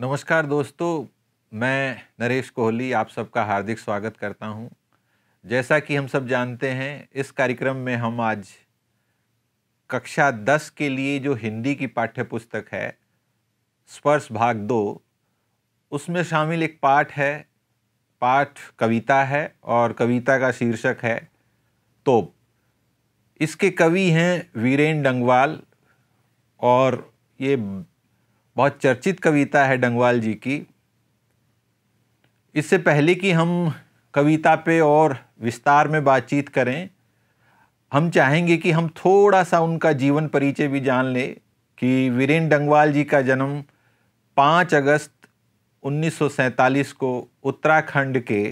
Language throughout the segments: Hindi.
नमस्कार दोस्तों मैं नरेश कोहली आप सबका हार्दिक स्वागत करता हूं जैसा कि हम सब जानते हैं इस कार्यक्रम में हम आज कक्षा दस के लिए जो हिंदी की पाठ्य पुस्तक है स्पर्श भाग दो उसमें शामिल एक पाठ है पाठ कविता है और कविता का शीर्षक है तो इसके कवि हैं वीरेन डंगवाल और ये बहुत चर्चित कविता है डंगवाल जी की इससे पहले कि हम कविता पे और विस्तार में बातचीत करें हम चाहेंगे कि हम थोड़ा सा उनका जीवन परिचय भी जान लें कि वीरेन डंगवाल जी का जन्म 5 अगस्त 1947 को उत्तराखंड के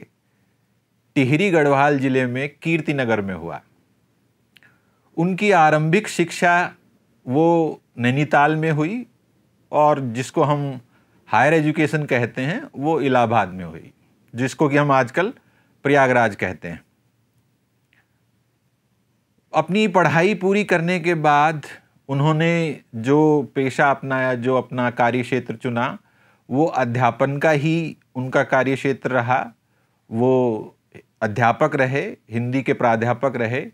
टिहरी गढ़वाल ज़िले में कीर्ति नगर में हुआ उनकी आरंभिक शिक्षा वो नैनीताल में हुई और जिसको हम हायर एजुकेशन कहते हैं वो इलाहाबाद में हुई जिसको कि हम आजकल प्रयागराज कहते हैं अपनी पढ़ाई पूरी करने के बाद उन्होंने जो पेशा अपनाया जो अपना कार्य क्षेत्र चुना वो अध्यापन का ही उनका कार्य क्षेत्र रहा वो अध्यापक रहे हिंदी के प्राध्यापक रहे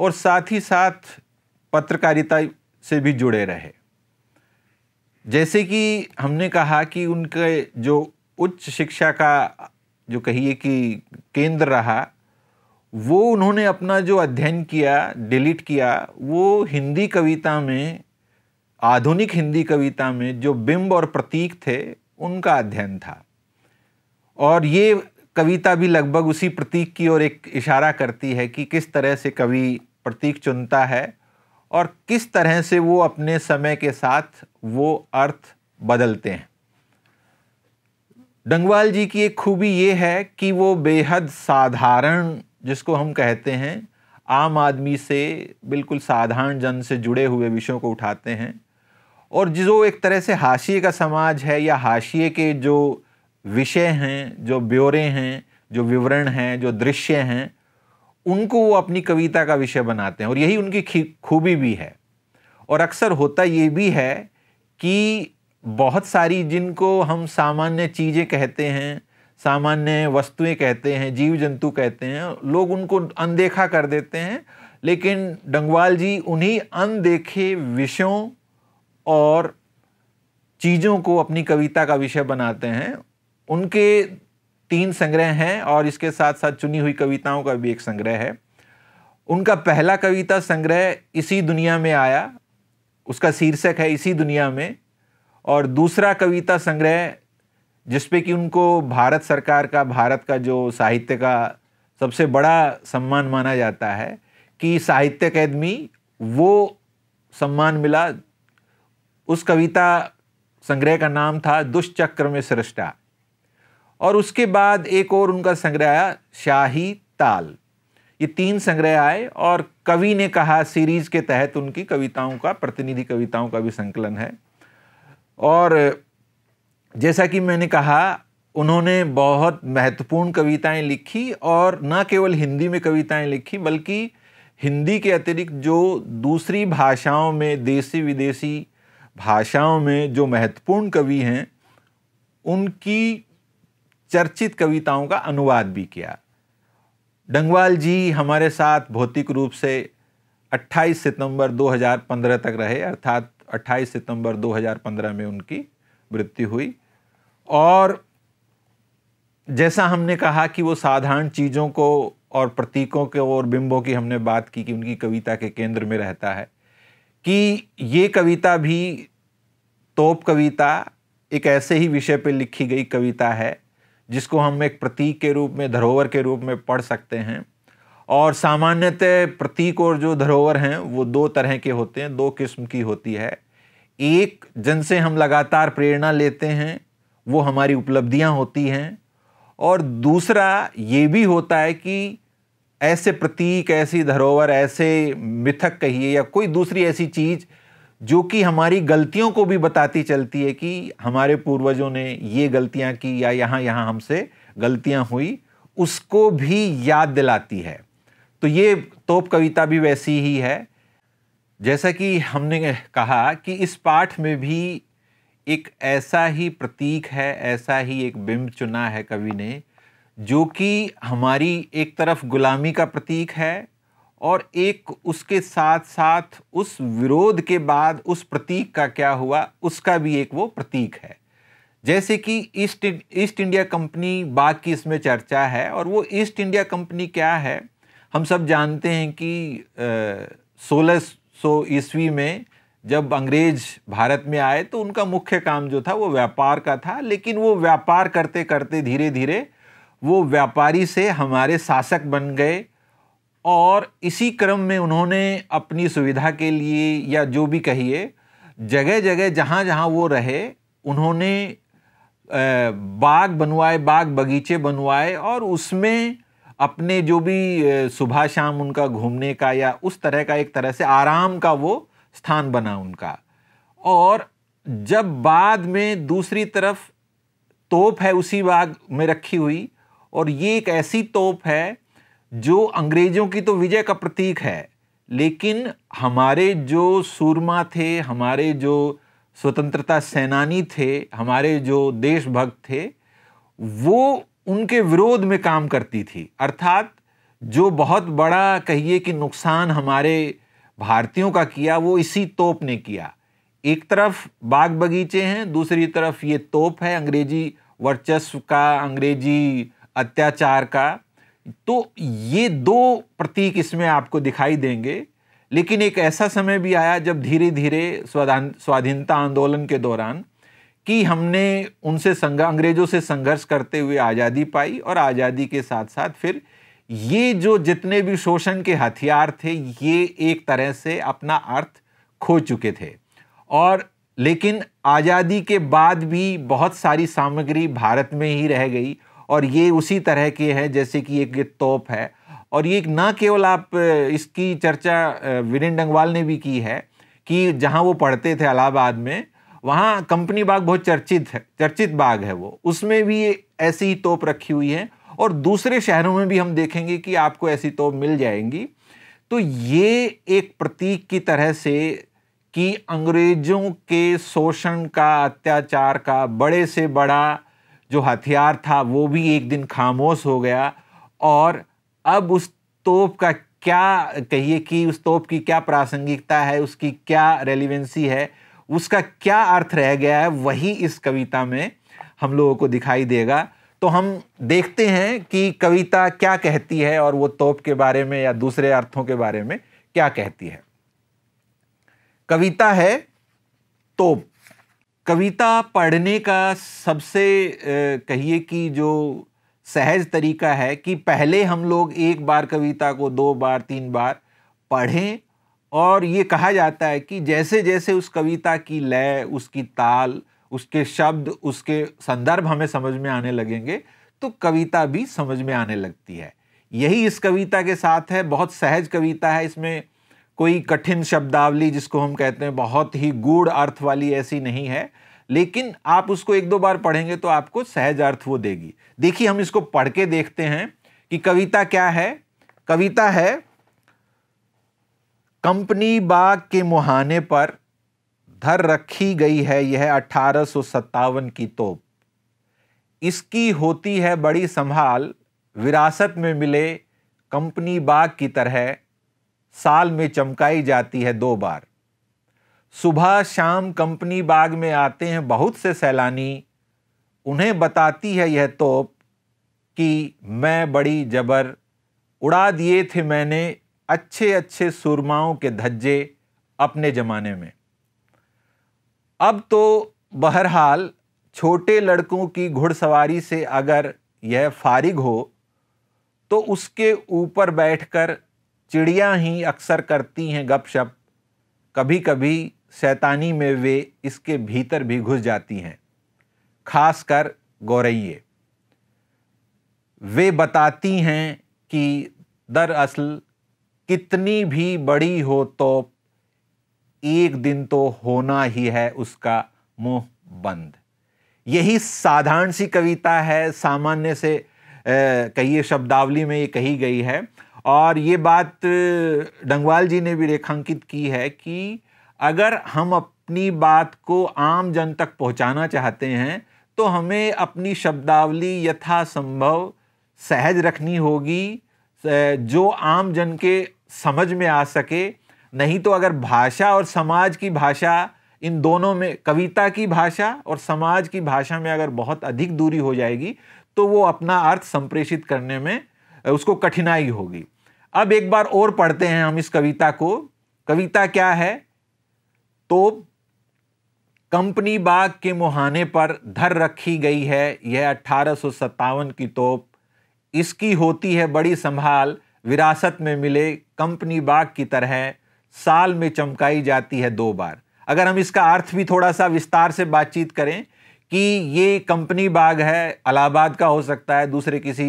और साथ ही साथ पत्रकारिता से भी जुड़े रहे जैसे कि हमने कहा कि उनके जो उच्च शिक्षा का जो कहिए कि केंद्र रहा वो उन्होंने अपना जो अध्ययन किया डिलीट किया वो हिंदी कविता में आधुनिक हिंदी कविता में जो बिंब और प्रतीक थे उनका अध्ययन था और ये कविता भी लगभग उसी प्रतीक की ओर एक इशारा करती है कि किस तरह से कवि प्रतीक चुनता है और किस तरह से वो अपने समय के साथ वो अर्थ बदलते हैं डंगवाल जी की एक खूबी ये है कि वो बेहद साधारण जिसको हम कहते हैं आम आदमी से बिल्कुल साधारण जन से जुड़े हुए विषयों को उठाते हैं और जो एक तरह से हाशिए का समाज है या हाशिए के जो विषय हैं जो ब्यौरे हैं जो विवरण हैं जो दृश्य हैं उनको वो अपनी कविता का विषय बनाते हैं और यही उनकी खूबी भी है और अक्सर होता ये भी है कि बहुत सारी जिनको हम सामान्य चीज़ें कहते हैं सामान्य वस्तुएं कहते हैं जीव जंतु कहते हैं लोग उनको अनदेखा कर देते हैं लेकिन डंगवाल जी उन्हीं अनदेखे विषयों और चीज़ों को अपनी कविता का विषय बनाते हैं उनके तीन संग्रह हैं और इसके साथ साथ चुनी हुई कविताओं का भी एक संग्रह है उनका पहला कविता संग्रह इसी दुनिया में आया उसका शीर्षक है इसी दुनिया में और दूसरा कविता संग्रह जिसपे कि उनको भारत सरकार का भारत का जो साहित्य का सबसे बड़ा सम्मान माना जाता है कि साहित्य अकेदमी वो सम्मान मिला उस कविता संग्रह का नाम था दुष्चक्र में सृष्टा और उसके बाद एक और उनका संग्रह आया शाही ताल ये तीन संग्रह आए और कवि ने कहा सीरीज के तहत उनकी कविताओं का प्रतिनिधि कविताओं का भी संकलन है और जैसा कि मैंने कहा उन्होंने बहुत महत्वपूर्ण कविताएं लिखी और न केवल हिंदी में कविताएं लिखी बल्कि हिंदी के अतिरिक्त जो दूसरी भाषाओं में देसी विदेशी भाषाओं में जो महत्वपूर्ण कवि हैं उनकी चर्चित कविताओं का अनुवाद भी किया डंगवाल जी हमारे साथ भौतिक रूप से 28 सितंबर 2015 तक रहे अर्थात 28 सितंबर 2015 में उनकी मृत्यु हुई और जैसा हमने कहा कि वो साधारण चीज़ों को और प्रतीकों के और बिंबों की हमने बात की कि उनकी कविता के केंद्र में रहता है कि ये कविता भी तोप कविता एक ऐसे ही विषय पर लिखी गई कविता है जिसको हम एक प्रतीक के रूप में धरोहर के रूप में पढ़ सकते हैं और सामान्यतः प्रतीक और जो धरोहर हैं वो दो तरह के होते हैं दो किस्म की होती है एक जिनसे हम लगातार प्रेरणा लेते हैं वो हमारी उपलब्धियां होती हैं और दूसरा ये भी होता है कि ऐसे प्रतीक ऐसी धरोहर ऐसे मिथक कहिए या कोई दूसरी ऐसी चीज़ जो कि हमारी गलतियों को भी बताती चलती है कि हमारे पूर्वजों ने ये गलतियां की या यहाँ यहाँ हमसे गलतियां हुई उसको भी याद दिलाती है तो ये तोप कविता भी वैसी ही है जैसा कि हमने कहा कि इस पाठ में भी एक ऐसा ही प्रतीक है ऐसा ही एक बिंब चुना है कवि ने जो कि हमारी एक तरफ गुलामी का प्रतीक है और एक उसके साथ साथ उस विरोध के बाद उस प्रतीक का क्या हुआ उसका भी एक वो प्रतीक है जैसे कि ईस्ट ईस्ट इंडिया कंपनी बात की इसमें चर्चा है और वो ईस्ट इंडिया कंपनी क्या है हम सब जानते हैं कि सोलह सौ ईस्वी में जब अंग्रेज भारत में आए तो उनका मुख्य काम जो था वो व्यापार का था लेकिन वो व्यापार करते करते धीरे धीरे वो व्यापारी से हमारे शासक बन गए और इसी क्रम में उन्होंने अपनी सुविधा के लिए या जो भी कहिए जगह जगह जहाँ जहाँ वो रहे उन्होंने बाग बनवाए बाग बगीचे बनवाए और उसमें अपने जो भी सुबह शाम उनका घूमने का या उस तरह का एक तरह से आराम का वो स्थान बना उनका और जब बाद में दूसरी तरफ तोप है उसी बाग में रखी हुई और ये एक ऐसी तोप है जो अंग्रेजों की तो विजय का प्रतीक है लेकिन हमारे जो सूरमा थे हमारे जो स्वतंत्रता सेनानी थे हमारे जो देशभक्त थे वो उनके विरोध में काम करती थी अर्थात जो बहुत बड़ा कहिए कि नुकसान हमारे भारतीयों का किया वो इसी तोप ने किया एक तरफ बाग बगीचे हैं दूसरी तरफ ये तोप है अंग्रेजी वर्चस्व का अंग्रेजी अत्याचार का तो ये दो प्रतीक इसमें आपको दिखाई देंगे लेकिन एक ऐसा समय भी आया जब धीरे धीरे स्वाधीनता आंदोलन के दौरान कि हमने उनसे संग अंग्रेजों से संघर्ष करते हुए आज़ादी पाई और आज़ादी के साथ साथ फिर ये जो जितने भी शोषण के हथियार थे ये एक तरह से अपना अर्थ खो चुके थे और लेकिन आज़ादी के बाद भी बहुत सारी सामग्री भारत में ही रह गई और ये उसी तरह के हैं जैसे कि एक ये तोप है और ये ना केवल आप इसकी चर्चा विनय डंगवाल ने भी की है कि जहाँ वो पढ़ते थे अलाहाबाद में वहाँ कंपनी बाग बहुत चर्चित है चर्चित बाग है वो उसमें भी ऐसी ही तोप रखी हुई है और दूसरे शहरों में भी हम देखेंगे कि आपको ऐसी तोप मिल जाएंगी तो ये एक प्रतीक की तरह से कि अंग्रेजों के शोषण का अत्याचार का बड़े से बड़ा जो हथियार था वो भी एक दिन खामोश हो गया और अब उस तोप का क्या कहिए कि उस तोप की क्या प्रासंगिकता है उसकी क्या रेलिवेंसी है उसका क्या अर्थ रह गया है वही इस कविता में हम लोगों को दिखाई देगा तो हम देखते हैं कि कविता क्या कहती है और वो तोप के बारे में या दूसरे अर्थों के बारे में क्या कहती है कविता है तोप कविता पढ़ने का सबसे कहिए कि जो सहज तरीका है कि पहले हम लोग एक बार कविता को दो बार तीन बार पढ़ें और ये कहा जाता है कि जैसे जैसे उस कविता की लय उसकी ताल उसके शब्द उसके संदर्भ हमें समझ में आने लगेंगे तो कविता भी समझ में आने लगती है यही इस कविता के साथ है बहुत सहज कविता है इसमें कोई कठिन शब्दावली जिसको हम कहते हैं बहुत ही गूढ़ अर्थ वाली ऐसी नहीं है लेकिन आप उसको एक दो बार पढ़ेंगे तो आपको सहज अर्थ वो देगी देखिए हम इसको पढ़ के देखते हैं कि कविता क्या है कविता है कंपनी बाग के मुहाने पर धर रखी गई है यह अठारह की तोप इसकी होती है बड़ी संभाल विरासत में मिले कंपनी बाग की तरह साल में चमकाई जाती है दो बार सुबह शाम कंपनी बाग में आते हैं बहुत से सैलानी उन्हें बताती है यह तोप कि मैं बड़ी जबर उड़ा दिए थे मैंने अच्छे अच्छे सुरमाओं के धज्जे अपने ज़माने में अब तो बहरहाल छोटे लड़कों की घुड़सवारी से अगर यह फारिग हो तो उसके ऊपर बैठकर चिड़िया ही अक्सर करती हैं गपशप कभी कभी शैतानी में वे इसके भीतर भी घुस जाती हैं खासकर गौरैये वे बताती हैं कि दरअसल कितनी भी बड़ी हो तो एक दिन तो होना ही है उसका मुंह बंद यही साधारण सी कविता है सामान्य से कहिए शब्दावली में ये कही गई है और ये बात डंगवाल जी ने भी रेखांकित की है कि अगर हम अपनी बात को आम जन तक पहुंचाना चाहते हैं तो हमें अपनी शब्दावली यथासंभव सहज रखनी होगी जो आम जन के समझ में आ सके नहीं तो अगर भाषा और समाज की भाषा इन दोनों में कविता की भाषा और समाज की भाषा में अगर बहुत अधिक दूरी हो जाएगी तो वो अपना अर्थ संप्रेषित करने में उसको कठिनाई होगी अब एक बार और पढ़ते हैं हम इस कविता को कविता क्या है तो कंपनी बाग के मुहाने पर धर रखी गई है यह अट्ठारह की तोप इसकी होती है बड़ी संभाल विरासत में मिले कंपनी बाग की तरह साल में चमकाई जाती है दो बार अगर हम इसका अर्थ भी थोड़ा सा विस्तार से बातचीत करें कि ये कंपनी बाग है अलाहाबाद का हो सकता है दूसरे किसी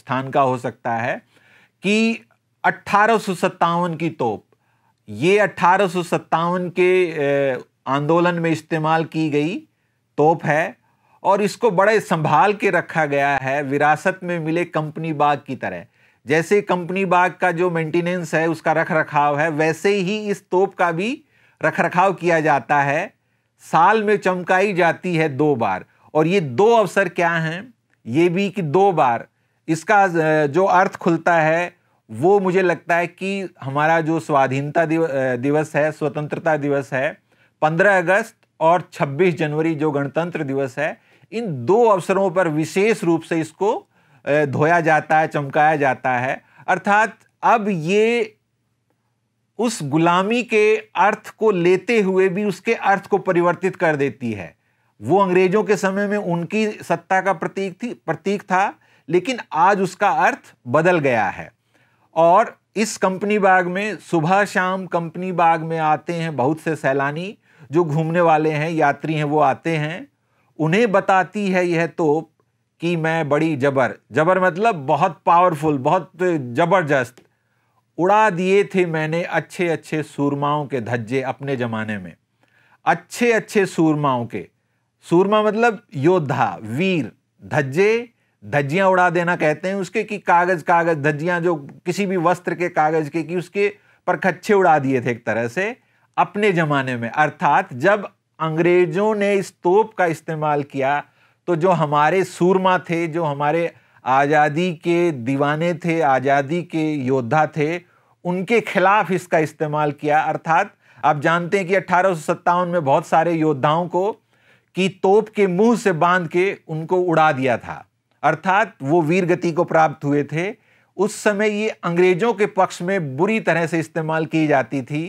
स्थान का हो सकता है कि अट्ठारह की तोप ये अट्ठारह के आंदोलन में इस्तेमाल की गई तोप है और इसको बड़े संभाल के रखा गया है विरासत में मिले कंपनी बाग की तरह जैसे कंपनी बाग का जो मेंटेनेंस है उसका रख रखाव है वैसे ही इस तोप का भी रख रखाव किया जाता है साल में चमकाई जाती है दो बार और ये दो अवसर क्या हैं ये भी कि दो बार इसका जो अर्थ खुलता है वो मुझे लगता है कि हमारा जो स्वाधीनता दिवस है स्वतंत्रता दिवस है 15 अगस्त और 26 जनवरी जो गणतंत्र दिवस है इन दो अवसरों पर विशेष रूप से इसको धोया जाता है चमकाया जाता है अर्थात अब ये उस गुलामी के अर्थ को लेते हुए भी उसके अर्थ को परिवर्तित कर देती है वो अंग्रेजों के समय में उनकी सत्ता का प्रतीक थी प्रतीक था लेकिन आज उसका अर्थ बदल गया है और इस कंपनी बाग में सुबह शाम कंपनी बाग में आते हैं बहुत से सैलानी जो घूमने वाले हैं यात्री हैं वो आते हैं उन्हें बताती है यह तोप कि मैं बड़ी जबर जबर मतलब बहुत पावरफुल बहुत ज़बरदस्त उड़ा दिए थे मैंने अच्छे अच्छे सूरमाओं के धज्जे अपने ज़माने में अच्छे अच्छे सूरमाओं के सूरमा मतलब योद्धा वीर धज्जे धज्जियां उड़ा देना कहते हैं उसके कि कागज कागज धज्जियां जो किसी भी वस्त्र के कागज के कि उसके पर खच्छे उड़ा दिए थे एक तरह से अपने जमाने में अर्थात जब अंग्रेजों ने इस तोप का इस्तेमाल किया तो जो हमारे सूरमा थे जो हमारे आज़ादी के दीवाने थे आज़ादी के योद्धा थे उनके खिलाफ इसका इस्तेमाल किया अर्थात आप जानते हैं कि अट्ठारह में बहुत सारे योद्धाओं को की तोप के मुंह से बांध के उनको उड़ा दिया था अर्थात वो वीर गति को प्राप्त हुए थे उस समय ये अंग्रेजों के पक्ष में बुरी तरह से इस्तेमाल की जाती थी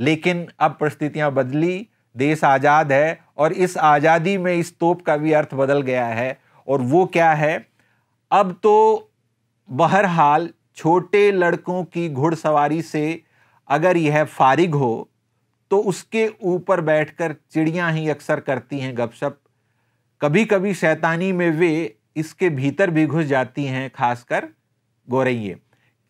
लेकिन अब परिस्थितियाँ बदली देश आज़ाद है और इस आज़ादी में इस तोप का भी अर्थ बदल गया है और वो क्या है अब तो बहरहाल छोटे लड़कों की घुड़सवारी से अगर यह फारिग हो तो उसके ऊपर बैठकर चिड़ियाँ ही अक्सर करती हैं गपशप कभी कभी शैतानी में वे इसके भीतर भी घुस जाती हैं खासकर गोरैये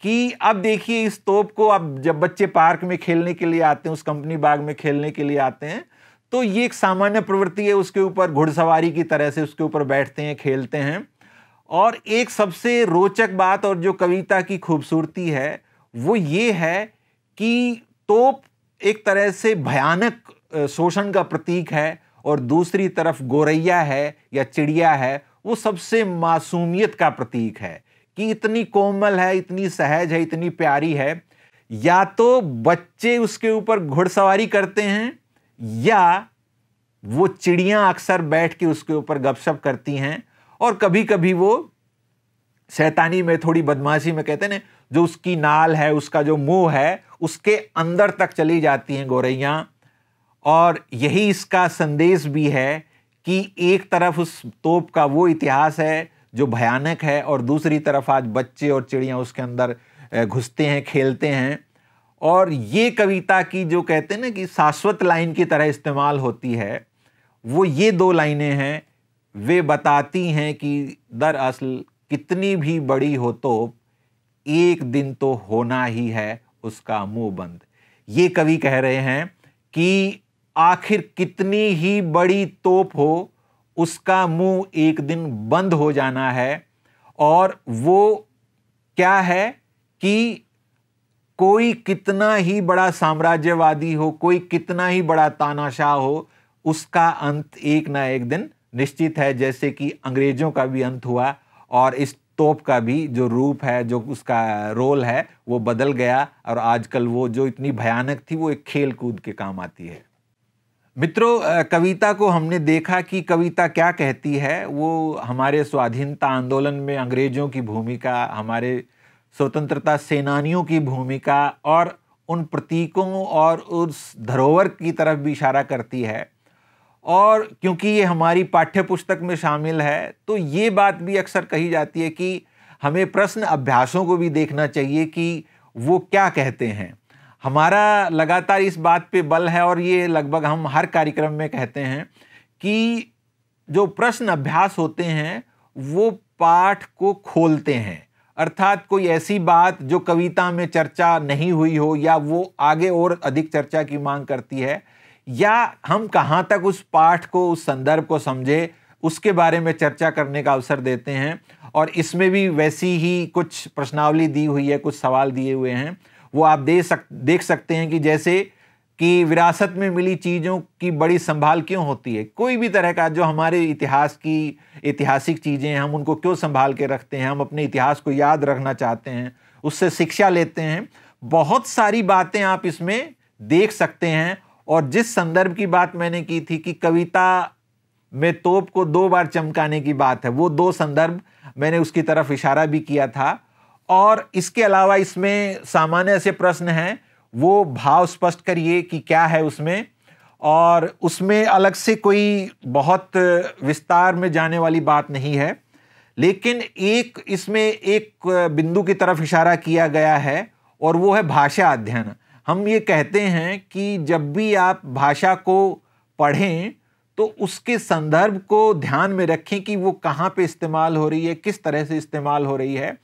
कि अब देखिए इस तोप को अब जब बच्चे पार्क में खेलने के लिए आते हैं उस कंपनी बाग में खेलने के लिए आते हैं तो ये एक सामान्य प्रवृत्ति है उसके ऊपर घुड़सवारी की तरह से उसके ऊपर बैठते हैं खेलते हैं और एक सबसे रोचक बात और जो कविता की खूबसूरती है वो ये है कि तोप एक तरह से भयानक शोषण का प्रतीक है और दूसरी तरफ गोरैया है या चिड़िया है वो सबसे मासूमियत का प्रतीक है कि इतनी कोमल है इतनी सहज है इतनी प्यारी है या तो बच्चे उसके ऊपर घुड़सवारी करते हैं या वो चिड़ियां अक्सर बैठ के उसके ऊपर गपशप करती हैं और कभी कभी वो शैतानी में थोड़ी बदमाशी में कहते हैं जो उसकी नाल है उसका जो मुंह है उसके अंदर तक चली जाती हैं गोरैया और यही इसका संदेश भी है कि एक तरफ उस तोप का वो इतिहास है जो भयानक है और दूसरी तरफ आज बच्चे और चिड़िया उसके अंदर घुसते हैं खेलते हैं और ये कविता की जो कहते हैं ना कि शाश्वत लाइन की तरह इस्तेमाल होती है वो ये दो लाइनें हैं वे बताती हैं कि दरअसल कितनी भी बड़ी हो तो एक दिन तो होना ही है उसका मुंह बंद ये कवि कह रहे हैं कि आखिर कितनी ही बड़ी तोप हो उसका मुंह एक दिन बंद हो जाना है और वो क्या है कि कोई कितना ही बड़ा साम्राज्यवादी हो कोई कितना ही बड़ा तानाशाह हो उसका अंत एक ना एक दिन निश्चित है जैसे कि अंग्रेजों का भी अंत हुआ और इस तोप का भी जो रूप है जो उसका रोल है वो बदल गया और आजकल वो जो इतनी भयानक थी वो एक खेल कूद के काम आती है मित्रों कविता को हमने देखा कि कविता क्या कहती है वो हमारे स्वाधीनता आंदोलन में अंग्रेजों की भूमिका हमारे स्वतंत्रता सेनानियों की भूमिका और उन प्रतीकों और उस धरोहर की तरफ भी इशारा करती है और क्योंकि ये हमारी पाठ्य पुस्तक में शामिल है तो ये बात भी अक्सर कही जाती है कि हमें प्रश्न अभ्यासों को भी देखना चाहिए कि वो क्या कहते हैं हमारा लगातार इस बात पे बल है और ये लगभग हम हर कार्यक्रम में कहते हैं कि जो प्रश्न अभ्यास होते हैं वो पाठ को खोलते हैं अर्थात कोई ऐसी बात जो कविता में चर्चा नहीं हुई हो या वो आगे और अधिक चर्चा की मांग करती है या हम कहाँ तक उस पाठ को उस संदर्भ को समझे उसके बारे में चर्चा करने का अवसर देते हैं और इसमें भी वैसी ही कुछ प्रश्नावली दी हुई है कुछ सवाल दिए हुए हैं वो आप दे सक देख सकते हैं कि जैसे कि विरासत में मिली चीज़ों की बड़ी संभाल क्यों होती है कोई भी तरह का जो हमारे इतिहास की ऐतिहासिक चीज़ें हैं हम उनको क्यों संभाल के रखते हैं हम अपने इतिहास को याद रखना चाहते हैं उससे शिक्षा लेते हैं बहुत सारी बातें आप इसमें देख सकते हैं और जिस संदर्भ की बात मैंने की थी कि कविता में तोप को दो बार चमकाने की बात है वो दो संदर्भ मैंने उसकी तरफ इशारा भी किया था और इसके अलावा इसमें सामान्य ऐसे प्रश्न हैं वो भाव स्पष्ट करिए कि क्या है उसमें और उसमें अलग से कोई बहुत विस्तार में जाने वाली बात नहीं है लेकिन एक इसमें एक बिंदु की तरफ इशारा किया गया है और वो है भाषा अध्ययन हम ये कहते हैं कि जब भी आप भाषा को पढ़ें तो उसके संदर्भ को ध्यान में रखें कि वो कहाँ पे इस्तेमाल हो रही है किस तरह से इस्तेमाल हो रही है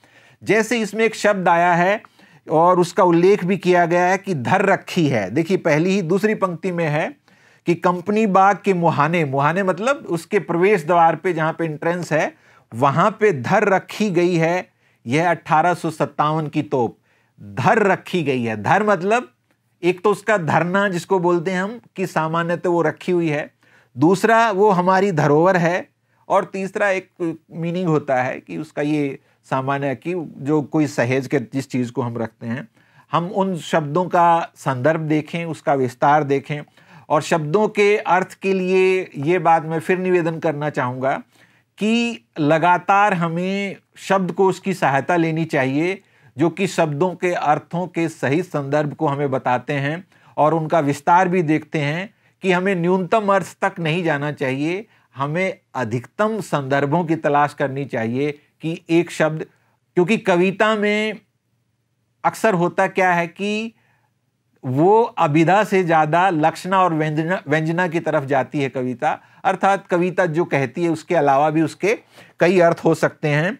जैसे इसमें एक शब्द आया है और उसका उल्लेख भी किया गया है कि धर रखी है देखिए पहली ही दूसरी पंक्ति में है कि कंपनी बाग के मुहाने मुहाने मतलब उसके प्रवेश द्वार पे जहां पे एंट्रेंस है वहां पे धर रखी गई है यह अट्ठारह की तोप धर रखी गई है धर मतलब एक तो उसका धरना जिसको बोलते हैं हम कि सामान्यतः वो रखी हुई है दूसरा वो हमारी धरोवर है और तीसरा एक मीनिंग होता है कि उसका ये सामान्य कि जो कोई सहेज के जिस चीज़ को हम रखते हैं हम उन शब्दों का संदर्भ देखें उसका विस्तार देखें और शब्दों के अर्थ के लिए ये बात मैं फिर निवेदन करना चाहूँगा कि लगातार हमें शब्द को उसकी सहायता लेनी चाहिए जो कि शब्दों के अर्थों के सही संदर्भ को हमें बताते हैं और उनका विस्तार भी देखते हैं कि हमें न्यूनतम अर्थ तक नहीं जाना चाहिए हमें अधिकतम संदर्भों की तलाश करनी चाहिए कि एक शब्द क्योंकि कविता में अक्सर होता क्या है कि वो अभिधा से ज़्यादा लक्षणा और व्यंजना व्यंजना की तरफ जाती है कविता अर्थात कविता जो कहती है उसके अलावा भी उसके कई अर्थ हो सकते हैं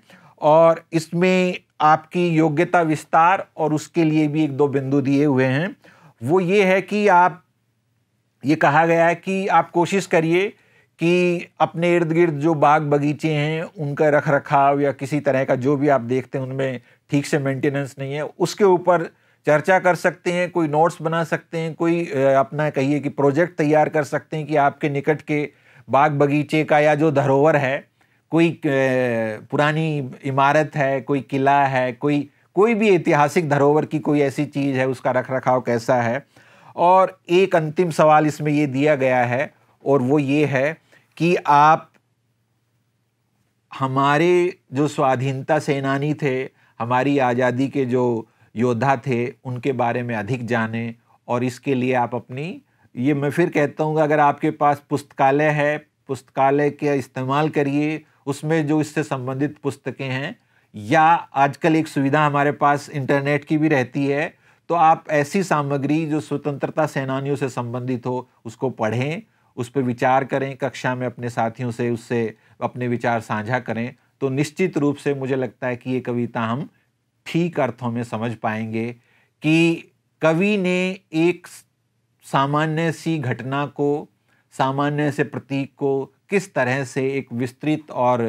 और इसमें आपकी योग्यता विस्तार और उसके लिए भी एक दो बिंदु दिए हुए हैं वो ये है कि आप ये कहा गया है कि आप कोशिश करिए कि अपने इर्द गिर्द जो बाग बगीचे हैं उनका रख रखाव या किसी तरह का जो भी आप देखते हैं उनमें ठीक से मेंटेनेंस नहीं है उसके ऊपर चर्चा कर सकते हैं कोई नोट्स बना सकते हैं कोई अपना कहिए कि प्रोजेक्ट तैयार कर सकते हैं कि आपके निकट के बाग बगीचे का या जो धरोहर है कोई पुरानी इमारत है कोई किला है कोई कोई भी ऐतिहासिक धरोहर की कोई ऐसी चीज़ है उसका रख रखाव कैसा है और एक अंतिम सवाल इसमें ये दिया गया है और वो ये है कि आप हमारे जो स्वाधीनता सेनानी थे हमारी आज़ादी के जो योद्धा थे उनके बारे में अधिक जानें और इसके लिए आप अपनी ये मैं फिर कहता हूँ अगर आपके पास पुस्तकालय है पुस्तकालय के इस्तेमाल करिए उसमें जो इससे संबंधित पुस्तकें हैं या आजकल एक सुविधा हमारे पास इंटरनेट की भी रहती है तो आप ऐसी सामग्री जो स्वतंत्रता सेनानियों से संबंधित हो उसको पढ़ें उस पर विचार करें कक्षा में अपने साथियों से उससे अपने विचार साझा करें तो निश्चित रूप से मुझे लगता है कि ये कविता हम ठीक अर्थों में समझ पाएंगे कि कवि ने एक सामान्य सी घटना को सामान्य से प्रतीक को किस तरह से एक विस्तृत और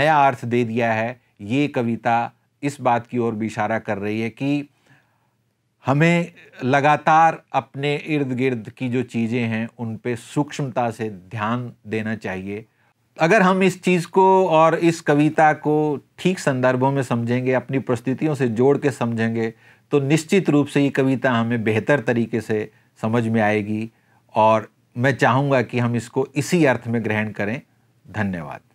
नया अर्थ दे दिया है ये कविता इस बात की ओर भी इशारा कर रही है कि हमें लगातार अपने इर्द गिर्द की जो चीज़ें हैं उन पे सूक्ष्मता से ध्यान देना चाहिए अगर हम इस चीज़ को और इस कविता को ठीक संदर्भों में समझेंगे अपनी परिस्थितियों से जोड़ के समझेंगे तो निश्चित रूप से ये कविता हमें बेहतर तरीके से समझ में आएगी और मैं चाहूँगा कि हम इसको इसी अर्थ में ग्रहण करें धन्यवाद